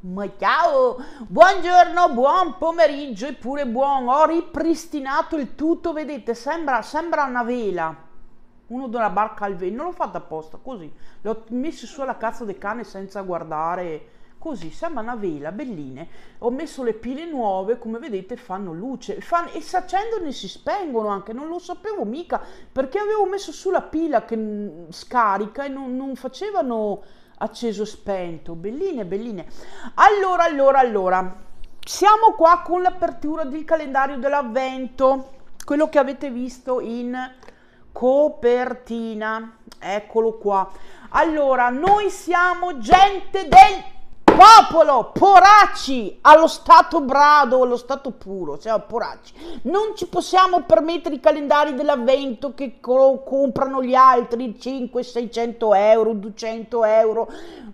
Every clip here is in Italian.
Ma ciao! Buongiorno, buon pomeriggio eppure buon. Ho ripristinato il tutto, vedete, sembra, sembra una vela. Uno della barca al vento. Non l'ho fatto apposta, così. L'ho messo sulla cazzo del cane senza guardare. Così, sembra una vela, belline. Ho messo le pile nuove, come vedete fanno luce. Fan... e si accendono e si spengono anche, non lo sapevo mica. Perché avevo messo sulla pila che scarica e non, non facevano acceso spento, belline, belline. Allora, allora, allora, siamo qua con l'apertura del calendario dell'avvento, quello che avete visto in copertina, eccolo qua. Allora, noi siamo gente del popolo, poracci, allo stato brado, allo stato puro, cioè poracci. Non ci possiamo permettere i calendari dell'avvento che co- comprano gli altri 5, 600 euro, 200 euro,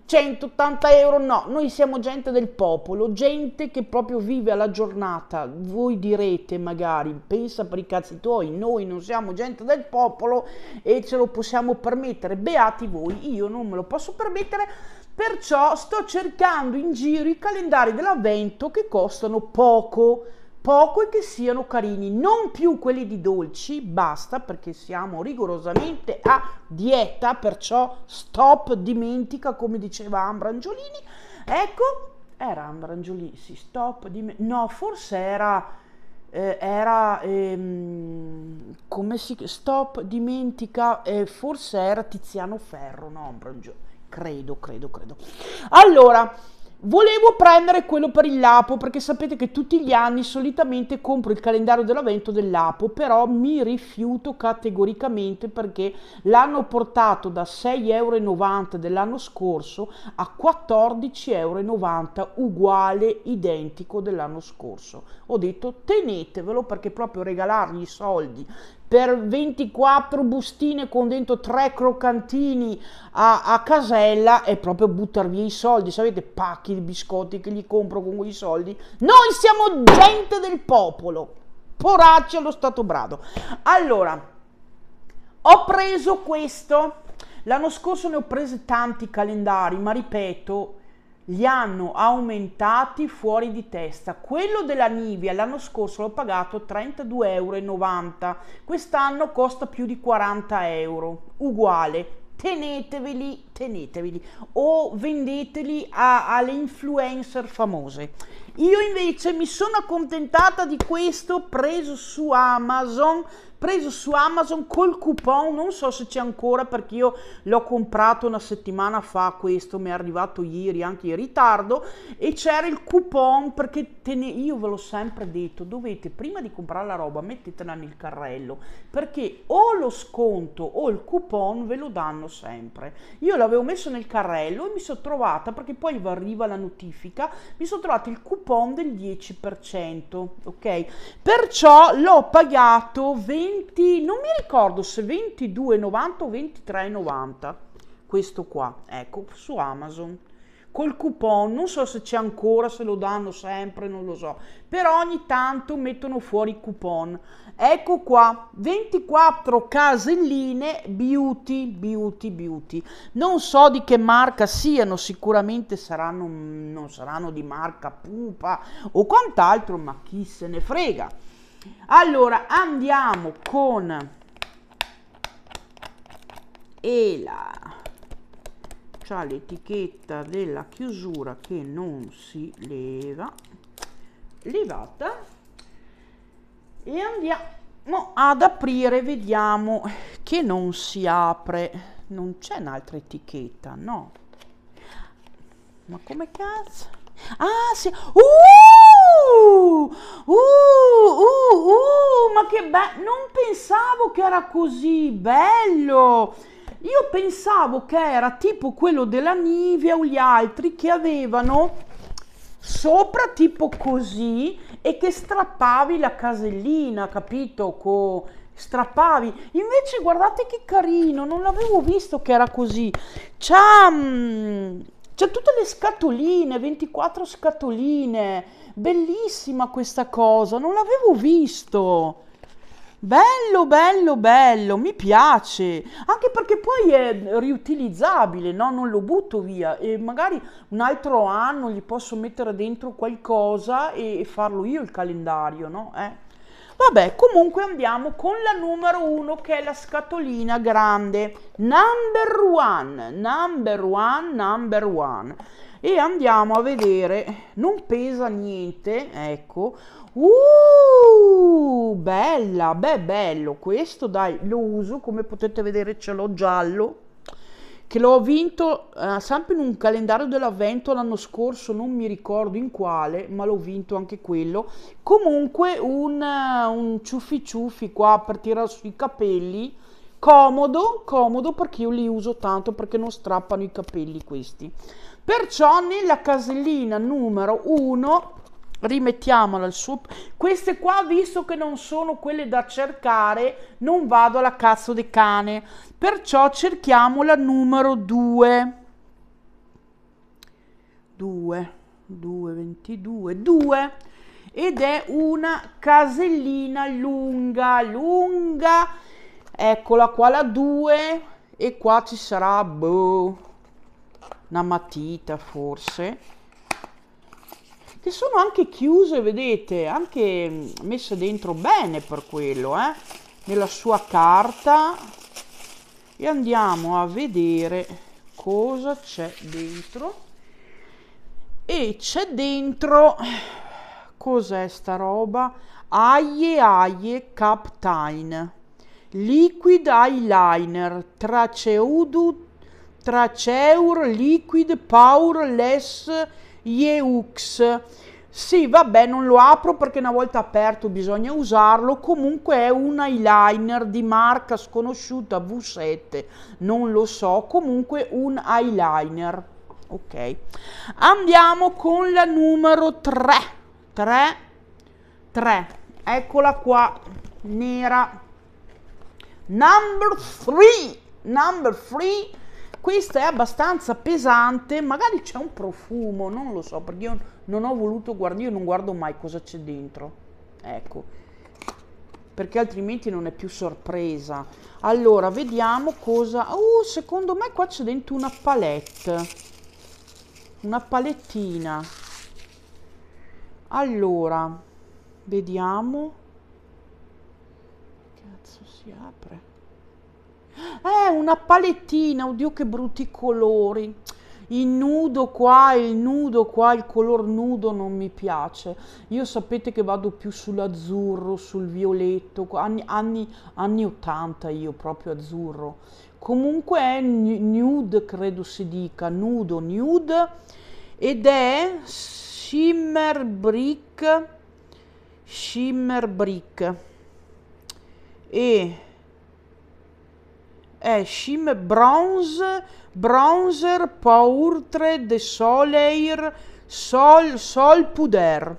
180 euro, no, noi siamo gente del popolo, gente che proprio vive alla giornata, voi direte magari, pensa per i cazzi tuoi, noi non siamo gente del popolo e ce lo possiamo permettere, beati voi, io non me lo posso permettere Perciò sto cercando in giro i calendari dell'avvento che costano poco, poco e che siano carini, non più quelli di dolci, basta perché siamo rigorosamente a dieta, perciò stop dimentica come diceva Ambra Angiolini Ecco, era Ambra Angiolini sì, stop dimentica. No, forse era eh, era ehm, come si stop dimentica eh, forse era Tiziano Ferro, no, Ambrangiolini credo, credo, credo. Allora, volevo prendere quello per il Lapo perché sapete che tutti gli anni solitamente compro il calendario dell'avvento del Lapo, però mi rifiuto categoricamente perché l'hanno portato da 6,90 euro dell'anno scorso a 14,90 euro, uguale, identico dell'anno scorso. Ho detto tenetevelo perché proprio regalargli i soldi per 24 bustine con dentro 3 croccantini a, a casella e proprio buttar via i soldi. Sapete, pacchi di biscotti che gli compro con quei soldi? Noi siamo gente del popolo. Poracci allo stato brado. Allora, ho preso questo. L'anno scorso ne ho presi tanti calendari, ma ripeto, li hanno aumentati fuori di testa. Quello della Nivea l'anno scorso l'ho pagato 32,90 euro, quest'anno costa più di 40 euro, uguale. Teneteveli, teneteveli o vendeteli a, alle influencer famose. Io invece mi sono accontentata di questo preso su Amazon preso su Amazon col coupon, non so se c'è ancora perché io l'ho comprato una settimana fa questo, mi è arrivato ieri anche in ritardo e c'era il coupon perché te ne, io ve l'ho sempre detto, dovete prima di comprare la roba mettetela nel carrello perché o lo sconto o il coupon ve lo danno sempre. Io l'avevo messo nel carrello e mi sono trovata perché poi arriva la notifica, mi sono trovata il coupon del 10%, ok? Perciò l'ho pagato 20 20, non mi ricordo se 22,90 o 23,90 questo qua, ecco, su Amazon. Col coupon, non so se c'è ancora, se lo danno sempre, non lo so. Però ogni tanto mettono fuori coupon. Ecco qua, 24 caselline beauty, beauty, beauty. Non so di che marca siano, sicuramente saranno, non saranno di marca Pupa o quant'altro, ma chi se ne frega. Allora, andiamo con Ela. C'ha l'etichetta della chiusura che non si leva. Levata. E andiamo ad aprire, vediamo che non si apre. Non c'è un'altra etichetta, no? Ma come cazzo? Ah, sì. Uh! Uh, uh, uh, ma che bello! Non pensavo che era così bello! Io pensavo che era tipo quello della Nivea o gli altri che avevano sopra tipo così e che strappavi la casellina, capito? Co strappavi. Invece guardate che carino, non l'avevo visto che era così. Ciao! Cioè tutte le scatoline, 24 scatoline, bellissima questa cosa, non l'avevo visto. Bello, bello, bello, mi piace, anche perché poi è riutilizzabile, no? non lo butto via e magari un altro anno gli posso mettere dentro qualcosa e, e farlo io il calendario, no? Eh? Vabbè, comunque andiamo con la numero uno che è la scatolina grande. Number one, number one, number one. E andiamo a vedere, non pesa niente, ecco. Uh, bella, beh bello questo, dai, lo uso, come potete vedere ce l'ho giallo che l'ho vinto eh, sempre in un calendario dell'avvento l'anno scorso, non mi ricordo in quale, ma l'ho vinto anche quello. Comunque un, eh, un ciuffi ciuffi qua per tirare sui capelli, comodo, comodo perché io li uso tanto perché non strappano i capelli questi. Perciò nella casellina numero 1 rimettiamola al suo... Queste qua, visto che non sono quelle da cercare, non vado alla cazzo di cane. Perciò cerchiamo la numero 2. 2, 2, 22, 2 ed è una casellina lunga, lunga, eccola qua la 2 e qua ci sarà boh, una matita forse che sono anche chiuse, vedete, anche mm, messe dentro bene per quello, eh? nella sua carta. E andiamo a vedere cosa c'è dentro. E c'è dentro, cos'è sta roba? Aie Aie Captain, Liquid Eyeliner, Traceudu, Traceur Liquid Powerless Yeux. Sì, vabbè, non lo apro perché una volta aperto bisogna usarlo. Comunque è un eyeliner di marca sconosciuta V7, non lo so. Comunque un eyeliner. Ok, andiamo con la numero 3. 3, 3, eccola qua, nera. Number 3, number 3 questa è abbastanza pesante, magari c'è un profumo, non lo so, perché io non ho voluto guardare, io non guardo mai cosa c'è dentro. Ecco, perché altrimenti non è più sorpresa. Allora, vediamo cosa... Uh, secondo me qua c'è dentro una palette. Una palettina. Allora, vediamo. Cazzo si apre. Eh, una palettina, oddio che brutti colori il nudo qua, il nudo qua, il color nudo non mi piace. Io sapete che vado più sull'azzurro, sul violetto, anni, anni, anni 80 io proprio azzurro. Comunque è nude, credo si dica, nudo, nude, ed è shimmer brick, shimmer brick. E Eshim, Bronze, Bronzer, Pourtre, De Soleir, Sol, Sol Puder.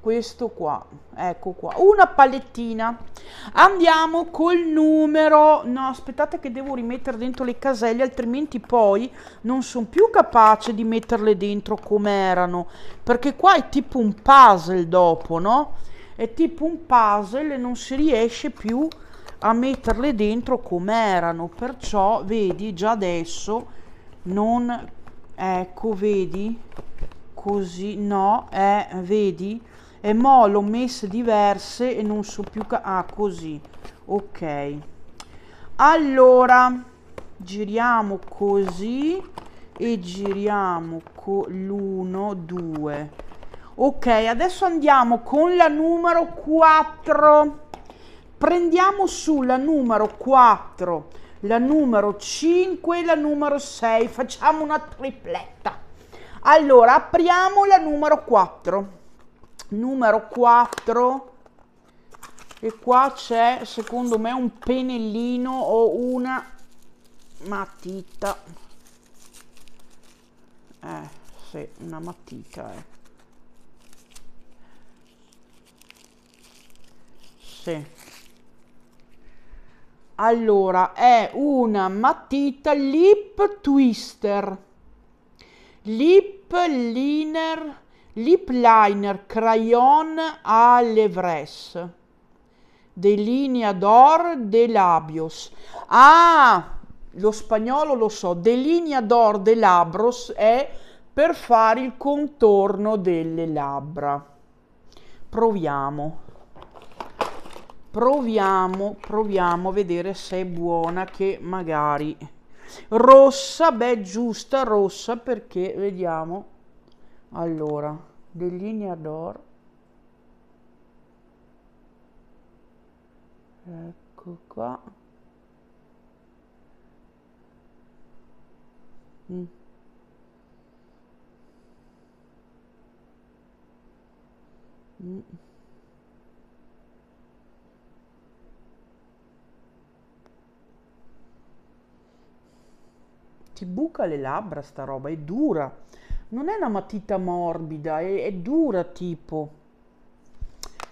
Questo qua, ecco qua, una palettina. Andiamo col numero, no aspettate che devo rimettere dentro le caselle altrimenti poi non sono più capace di metterle dentro come erano. Perché qua è tipo un puzzle dopo, no? È tipo un puzzle e non si riesce più a a metterle dentro come erano perciò vedi già adesso non ecco vedi così no eh, vedi e mo l'ho messe diverse e non so più ah così ok allora giriamo così e giriamo con l'1 2 ok adesso andiamo con la numero 4 Prendiamo su la numero 4, la numero 5 e la numero 6. Facciamo una tripletta. Allora, apriamo la numero 4. Numero 4. E qua c'è, secondo me, un pennellino o una matita. Eh, sì, una matita, eh. Sì. Allora, è una matita lip twister, lip liner, lip liner crayon à levres, de d'or de labios. Ah, lo spagnolo lo so, de d'or de labros è per fare il contorno delle labbra. Proviamo proviamo, proviamo a vedere se è buona che magari... Rossa, beh, giusta rossa perché, vediamo... Allora, delineador. Ecco qua. Mm. Mm. ti buca le labbra sta roba, è dura. Non è una matita morbida, è, è dura tipo.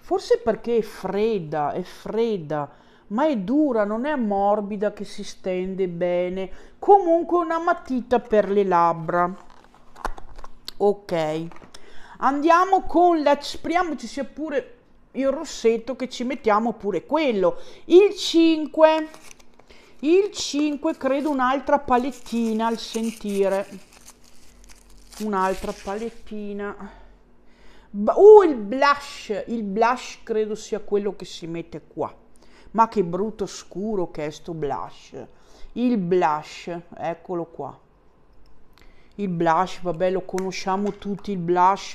Forse perché è fredda, è fredda, ma è dura, non è morbida che si stende bene. Comunque una matita per le labbra. Ok. Andiamo con la... Speriamo ci sia pure il rossetto che ci mettiamo pure quello. Il 5 il 5 credo un'altra palettina al sentire. Un'altra palettina. Uh, il blush! Il blush credo sia quello che si mette qua. Ma che brutto scuro che è sto blush. Il blush, eccolo qua il blush, vabbè lo conosciamo tutti il blush.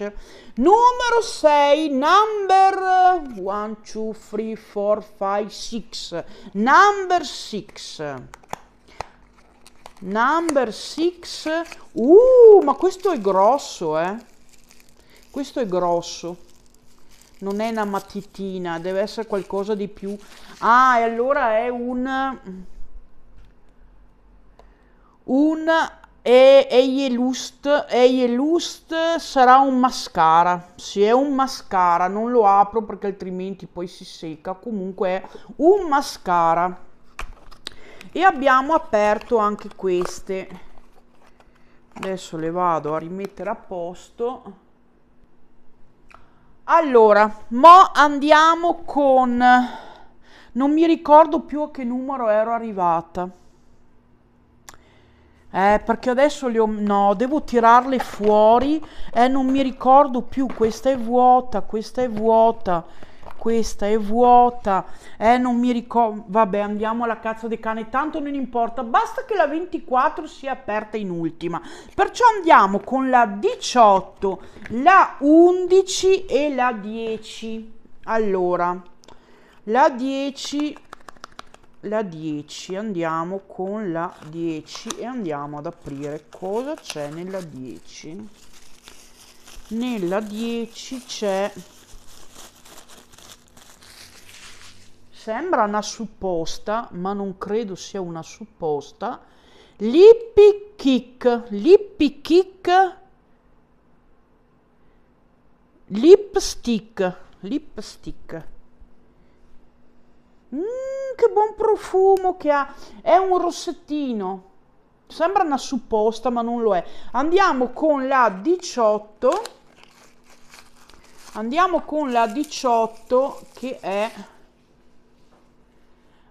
Numero 6, number 1, 2, 3, 4, 5, 6. Number 6. Number 6. Uh, ma questo è grosso, eh. Questo è grosso. Non è una matitina, deve essere qualcosa di più. Ah, e allora è un... Un e Eie Lust, Eie Lust sarà un mascara, sì è un mascara, non lo apro perché altrimenti poi si secca, comunque è un mascara e abbiamo aperto anche queste adesso le vado a rimettere a posto allora mo andiamo con non mi ricordo più a che numero ero arrivata eh, perché adesso li ho... No, devo tirarle fuori. Eh, non mi ricordo più. Questa è vuota, questa è vuota. Questa è vuota. Eh, non mi ricordo... Vabbè, andiamo alla cazzo dei cane. Tanto non importa. Basta che la 24 sia aperta in ultima. Perciò andiamo con la 18, la 11 e la 10. Allora, la 10 la 10 andiamo con la 10 e andiamo ad aprire cosa c'è nella 10 nella 10 c'è sembra una supposta ma non credo sia una supposta lippy kick lippy kick lipstick lipstick Mmm, che buon profumo che ha. È un rossettino. Sembra una supposta, ma non lo è. Andiamo con la 18. Andiamo con la 18 che è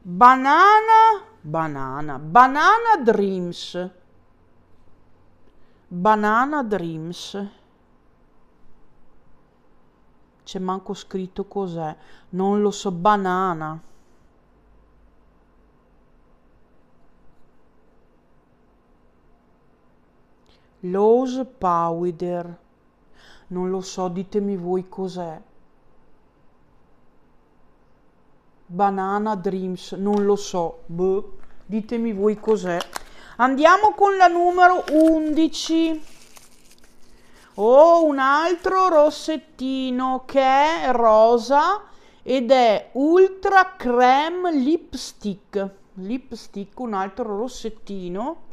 banana, banana, banana dreams. Banana dreams c'è manco scritto cos'è, non lo so, banana. Loose powder. Non lo so, ditemi voi cos'è. Banana Dreams, non lo so. Boh. Ditemi voi cos'è. Andiamo con la numero 11. Oh, un altro rossettino che è rosa ed è Ultra Creme Lipstick. Lipstick, un altro rossettino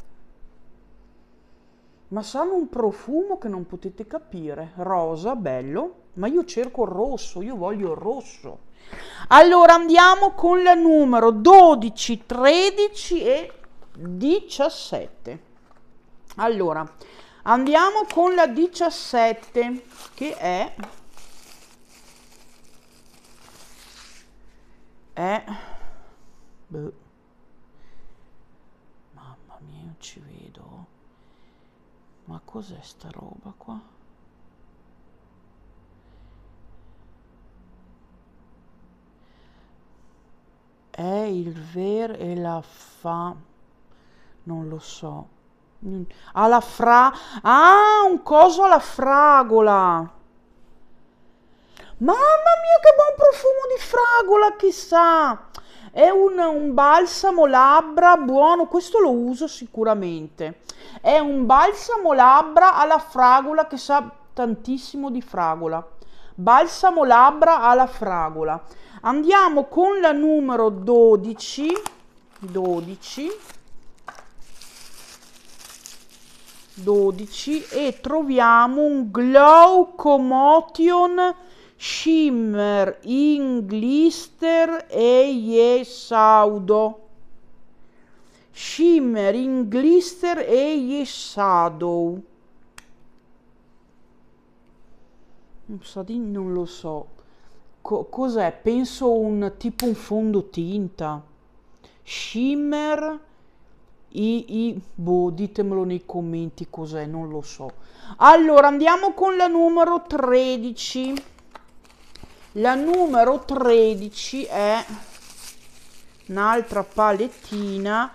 ma sanno un profumo che non potete capire. Rosa, bello, ma io cerco il rosso, io voglio il rosso. Allora andiamo con la numero 12, 13 e 17. Allora, andiamo con la 17 che è... è... Beh. Ma cos'è sta roba qua? È il ver e la fa... Non lo so. Alla fra... Ah, un coso alla fragola! Mamma mia, che buon profumo di fragola, chissà! È un, un balsamo labbra buono, questo lo uso sicuramente. È un balsamo labbra alla fragola che sa tantissimo di fragola. Balsamo labbra alla fragola. Andiamo con la numero 12. 12. 12 e troviamo un Glow Comotion Schimmer, Glister e Yesaudo. Shimmer, Glister e Yeshadow. Sado. non lo so. Co cos'è? Penso un tipo un fondotinta. Shimmer i, i boh, ditemelo nei commenti cos'è, non lo so. Allora andiamo con la numero 13. La numero 13 è un'altra palettina.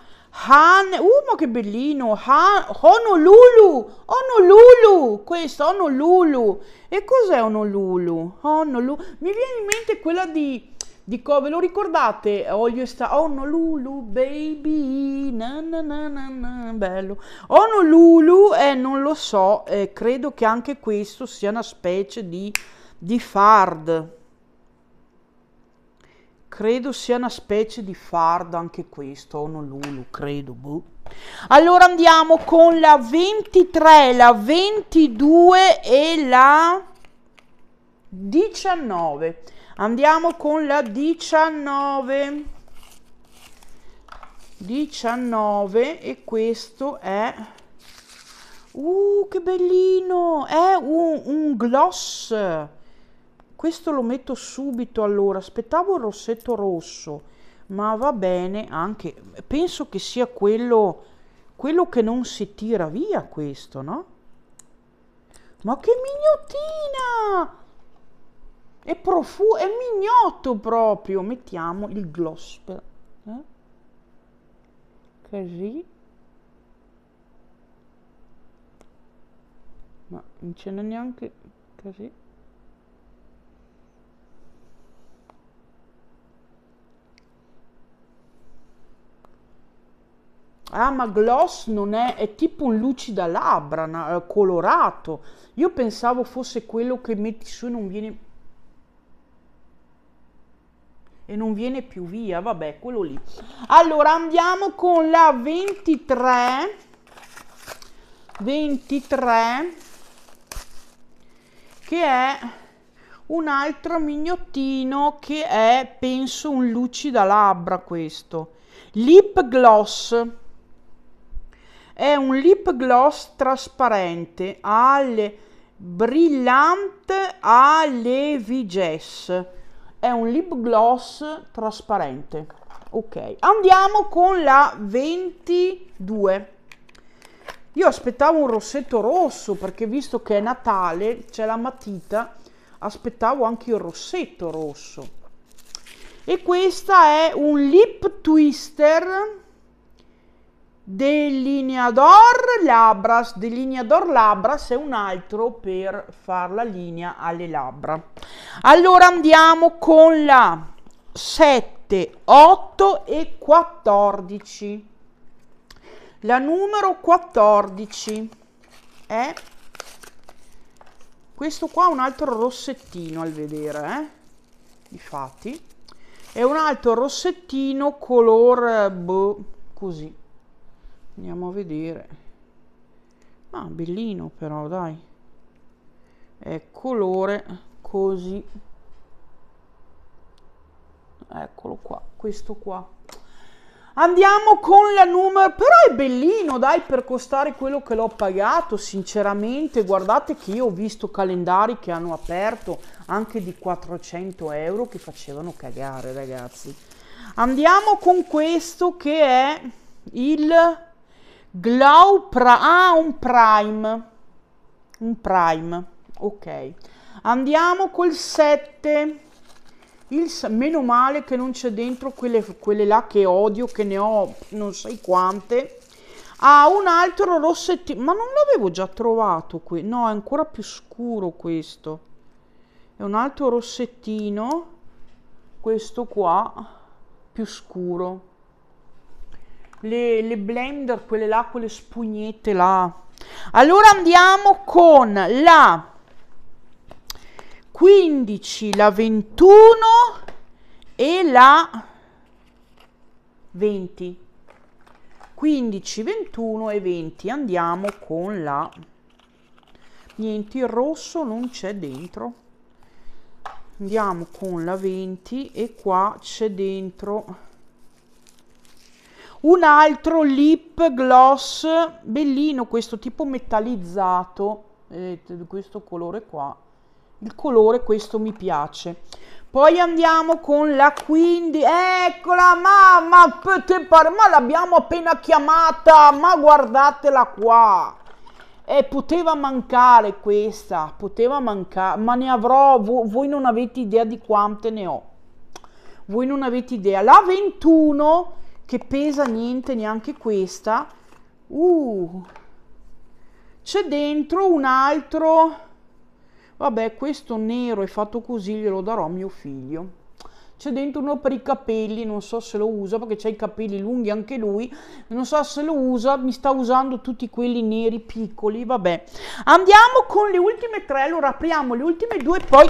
Han, uh ma che bellino, Han, Honolulu, Honolulu, questo Honolulu, e cos'è Honolulu? Honolulu, mi viene in mente quella di, di Cove, lo ricordate? Olio sta, Honolulu baby, na, na, na, na bello, Honolulu, eh non lo so, eh, credo che anche questo sia una specie di, di fard, Credo sia una specie di fardo anche questo, non Honolulu, credo, boh. Allora andiamo con la 23, la 22 e la 19. Andiamo con la 19. 19 e questo è... Uh, che bellino! È un, un gloss! questo lo metto subito allora aspettavo il rossetto rosso ma va bene anche penso che sia quello quello che non si tira via questo no ma che mignotina è profumo è mignotto proprio mettiamo il gloss per, eh? così ma non ce n'è neanche così Ah, ma gloss non è, è tipo un lucida labbra, na, eh, colorato. Io pensavo fosse quello che metti su e non viene... E non viene più via, vabbè, quello lì. Allora, andiamo con la 23. 23. Che è un altro mignottino che è, penso, un lucida labbra questo. Lip gloss. È un lip gloss trasparente alle brillante Aleviges. È un lip gloss trasparente. Ok, andiamo con la 22. Io aspettavo un rossetto rosso perché visto che è Natale, c'è la matita, aspettavo anche il rossetto rosso. E questa è un lip twister delineador labras delineador labras è un altro per fare la linea alle labbra allora andiamo con la 7 8 e 14 la numero 14 è questo qua un altro rossettino al vedere eh? difatti è un altro rossettino color eh, boh, così andiamo a vedere ah bellino però dai è colore così eccolo qua questo qua andiamo con la numero però è bellino dai per costare quello che l'ho pagato sinceramente guardate che io ho visto calendari che hanno aperto anche di 400 euro che facevano cagare ragazzi andiamo con questo che è il Glow pra- ah, un prime. Un prime. Ok. Andiamo col 7. Il, meno male che non c'è dentro quelle, quelle là che odio, che ne ho non sai quante. Ah, un altro rossetto. Ma non l'avevo già trovato qui. No, è ancora più scuro questo. È un altro rossettino. Questo qua, più scuro le, le blender, quelle là, quelle spugnette là. Allora andiamo con la 15, la 21 e la 20. 15, 21 e 20. Andiamo con la... Niente, il rosso non c'è dentro. Andiamo con la 20 e qua c'è dentro un altro lip gloss, bellino questo, tipo metallizzato, vedete, questo colore qua. Il colore questo mi piace. Poi andiamo con la 15, eccola mamma, ma l'abbiamo appena chiamata, ma guardatela qua. Eh, poteva mancare questa, poteva mancare, ma ne avrò, voi, voi non avete idea di quante ne ho. Voi non avete idea. La 21 che pesa niente neanche questa uh, c'è dentro un altro vabbè questo nero è fatto così glielo darò a mio figlio c'è dentro uno per i capelli, non so se lo usa perché c'ha i capelli lunghi anche lui, non so se lo usa, mi sta usando tutti quelli neri piccoli, vabbè. Andiamo con le ultime tre, allora apriamo le ultime due e poi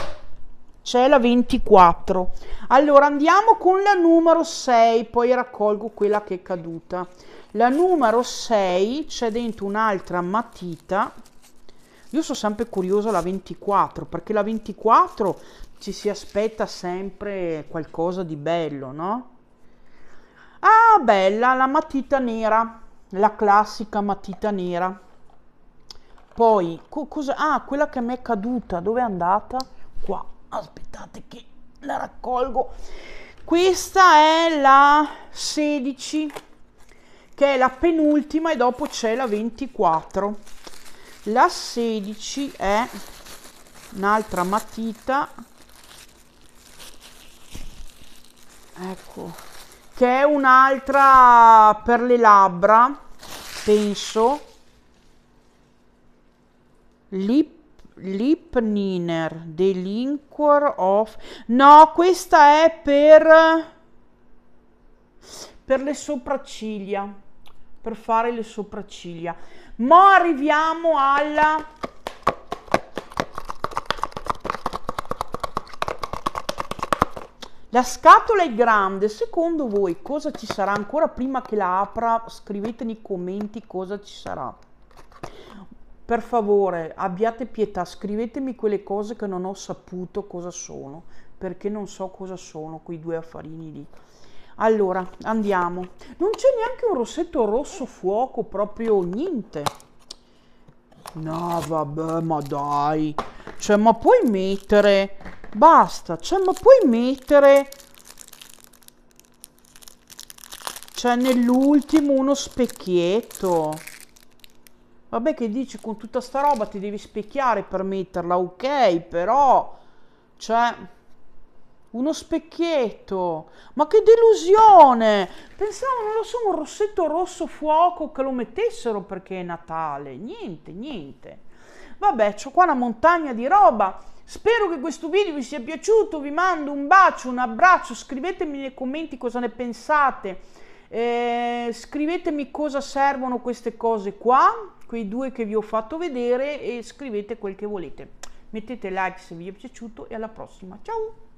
c'è la 24 allora andiamo con la numero 6 poi raccolgo quella che è caduta la numero 6 c'è dentro un'altra matita io sono sempre curiosa la 24 perché la 24 ci si aspetta sempre qualcosa di bello no ah bella la matita nera la classica matita nera poi co cosa ah quella che mi è caduta dove è andata qua aspettate che la raccolgo questa è la 16 che è la penultima e dopo c'è la 24 la 16 è un'altra matita ecco che è un'altra per le labbra penso lip Lipniner, Delinquor of... No, questa è per... per le sopracciglia, per fare le sopracciglia. Mo arriviamo alla... La scatola è grande, secondo voi cosa ci sarà ancora prima che la apra? Scrivete nei commenti cosa ci sarà per favore abbiate pietà, scrivetemi quelle cose che non ho saputo cosa sono, perché non so cosa sono quei due affarini lì. Allora, andiamo. Non c'è neanche un rossetto rosso fuoco, proprio niente. No, vabbè, ma dai. Cioè, ma puoi mettere... Basta, cioè, ma puoi mettere... Cioè, nell'ultimo uno specchietto. Vabbè che dici con tutta sta roba ti devi specchiare per metterla, ok, però... Cioè... Uno specchietto. Ma che delusione! Pensavo, non lo so, un rossetto rosso fuoco che lo mettessero perché è Natale. Niente, niente. Vabbè, ho qua una montagna di roba. Spero che questo video vi sia piaciuto. Vi mando un bacio, un abbraccio. Scrivetemi nei commenti cosa ne pensate. Eh, scrivetemi cosa servono queste cose qua quei due che vi ho fatto vedere e scrivete quel che volete. Mettete like se vi è piaciuto e alla prossima. Ciao!